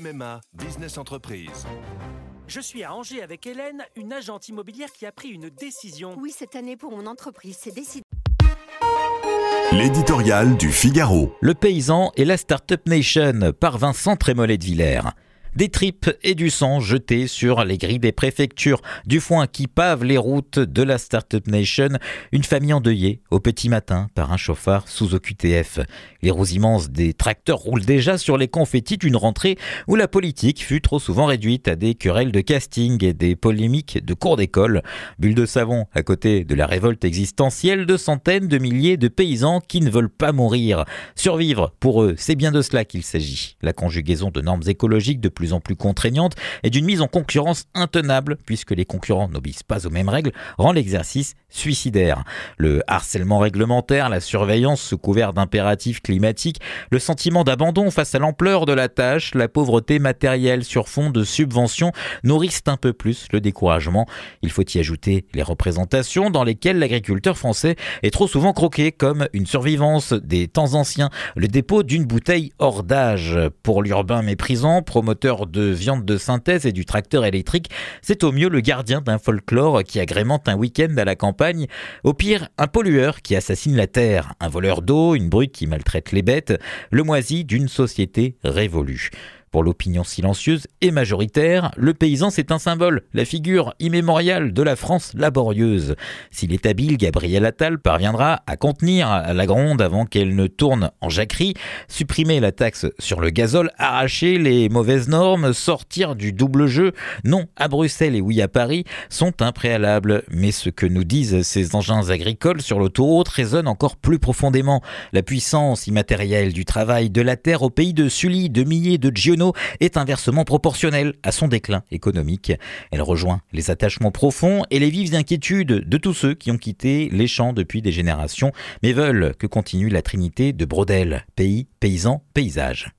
MMA, Business Entreprise. Je suis à Angers avec Hélène, une agente immobilière qui a pris une décision. Oui, cette année pour mon entreprise, c'est décidé. L'éditorial du Figaro. Le paysan et la Startup Nation par Vincent Trémollet de Villers. Des tripes et du sang jetés sur les grilles des préfectures, du foin qui pave les routes de la Startup Nation, une famille endeuillée au petit matin par un chauffard sous OQTF. Les roues immenses des tracteurs roulent déjà sur les confettis d'une rentrée où la politique fut trop souvent réduite à des querelles de casting et des polémiques de cours d'école. Bulle de savon à côté de la révolte existentielle de centaines de milliers de paysans qui ne veulent pas mourir. Survivre, pour eux, c'est bien de cela qu'il s'agit. La conjugaison de normes écologiques de plus plus en plus contraignante et d'une mise en concurrence intenable puisque les concurrents n'obéissent pas aux mêmes règles rend l'exercice suicidaire. Le harcèlement réglementaire, la surveillance sous couvert d'impératifs climatiques, le sentiment d'abandon face à l'ampleur de la tâche, la pauvreté matérielle sur fond de subventions nourrissent un peu plus le découragement. Il faut y ajouter les représentations dans lesquelles l'agriculteur français est trop souvent croqué comme une survivance des temps anciens, le dépôt d'une bouteille hors d'âge. Pour l'urbain méprisant, promoteur de viande de synthèse et du tracteur électrique, c'est au mieux le gardien d'un folklore qui agrémente un week-end à la campagne, au pire un pollueur qui assassine la terre, un voleur d'eau, une brute qui maltraite les bêtes, le moisi d'une société révolue. Pour l'opinion silencieuse et majoritaire, le paysan c'est un symbole, la figure immémoriale de la France laborieuse. S'il est habile, Gabriel Attal parviendra à contenir la grande avant qu'elle ne tourne en jacquerie, supprimer la taxe sur le gazole, arracher les mauvaises normes, sortir du double jeu, non à Bruxelles et oui à Paris, sont impréalables. Mais ce que nous disent ces engins agricoles sur l'autoroute résonne encore plus profondément. La puissance immatérielle du travail de la terre au pays de Sully, de Milliers, de Giono, est inversement proportionnelle à son déclin économique. Elle rejoint les attachements profonds et les vives inquiétudes de tous ceux qui ont quitté les champs depuis des générations, mais veulent que continue la trinité de Brodel, pays, paysans, paysage.